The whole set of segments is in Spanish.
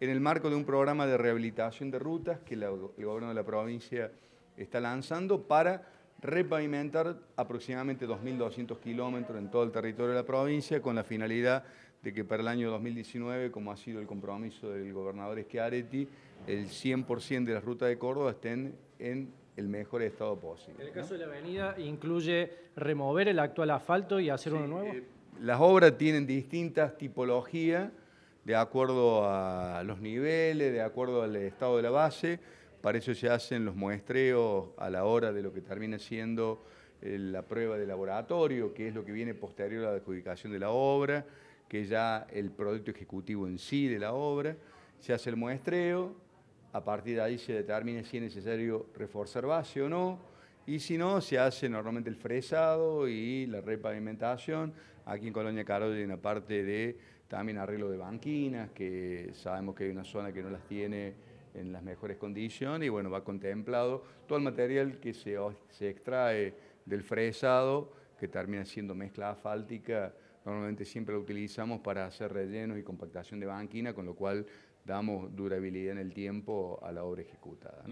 en el marco de un programa de rehabilitación de rutas que el gobierno de la provincia está lanzando para repavimentar aproximadamente 2.200 kilómetros en todo el territorio de la provincia con la finalidad de que para el año 2019, como ha sido el compromiso del gobernador Schiaretti, el 100% de las rutas de Córdoba estén en el mejor estado posible. ¿En el caso de la avenida incluye remover el actual asfalto y hacer uno nuevo? Eh, las obras tienen distintas tipologías de acuerdo a los niveles, de acuerdo al estado de la base. Para eso se hacen los muestreos a la hora de lo que termina siendo eh, la prueba de laboratorio, que es lo que viene posterior a la adjudicación de la obra, que ya el producto ejecutivo en sí de la obra. Se hace el muestreo, a partir de ahí se determina si es necesario reforzar base o no y si no, se hace normalmente el fresado y la repavimentación. Aquí en Colonia Carolina, hay una parte de también arreglo de banquinas, que sabemos que hay una zona que no las tiene en las mejores condiciones y bueno, va contemplado todo el material que se, se extrae del fresado, que termina siendo mezcla asfáltica, normalmente siempre lo utilizamos para hacer rellenos y compactación de banquina, con lo cual damos durabilidad en el tiempo a la obra ejecutada.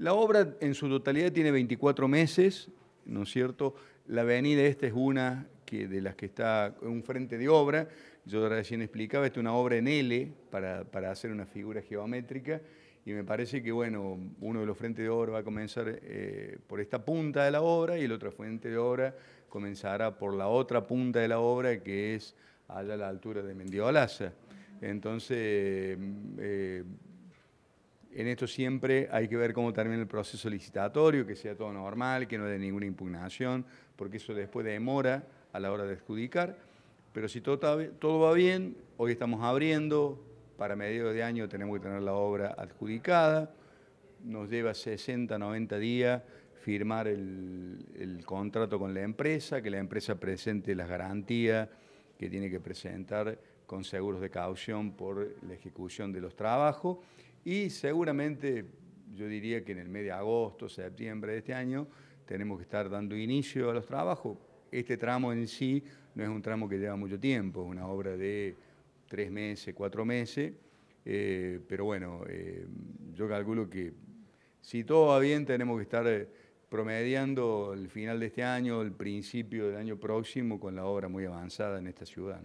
La obra en su totalidad tiene 24 meses, ¿no es cierto? La avenida esta es una que, de las que está un frente de obra, yo recién explicaba, esta es una obra en L para, hacer una figura geométrica y me parece que bueno, uno de los frentes de obra va a comenzar eh, por esta punta de la obra y el otro frente de obra comenzará por la otra punta de la obra que es allá a la altura de Mendiolaza. Entonces, eh, en esto siempre hay que ver cómo termina el proceso licitatorio, que sea todo normal, que no haya ninguna impugnación, porque eso después demora a la hora de adjudicar. Pero si todo, va bien, hoy estamos abriendo, para mediados de año tenemos que tener la obra adjudicada, nos lleva 60, 90 días firmar el contrato con la empresa, que la empresa presente las garantías que tiene que presentar con seguros de caución por la ejecución de los trabajos y seguramente, yo diría que en el mes de agosto, septiembre de este año, tenemos que estar dando inicio a los trabajos. Este tramo en sí no es un tramo que lleva mucho tiempo, es una obra de tres meses, cuatro meses, eh, pero bueno, eh, yo calculo que si todo va bien tenemos que estar eh, promediando el final de este año, el principio del año próximo con la obra muy avanzada en esta ciudad.